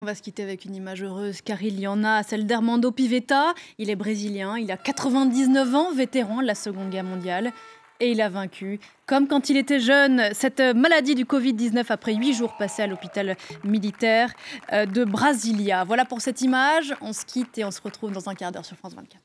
On va se quitter avec une image heureuse car il y en a, celle d'Armando Pivetta. Il est brésilien, il a 99 ans, vétéran de la Seconde Guerre mondiale. Et il a vaincu, comme quand il était jeune, cette maladie du Covid-19 après huit jours passés à l'hôpital militaire euh, de Brasilia. Voilà pour cette image. On se quitte et on se retrouve dans un quart d'heure sur France 24.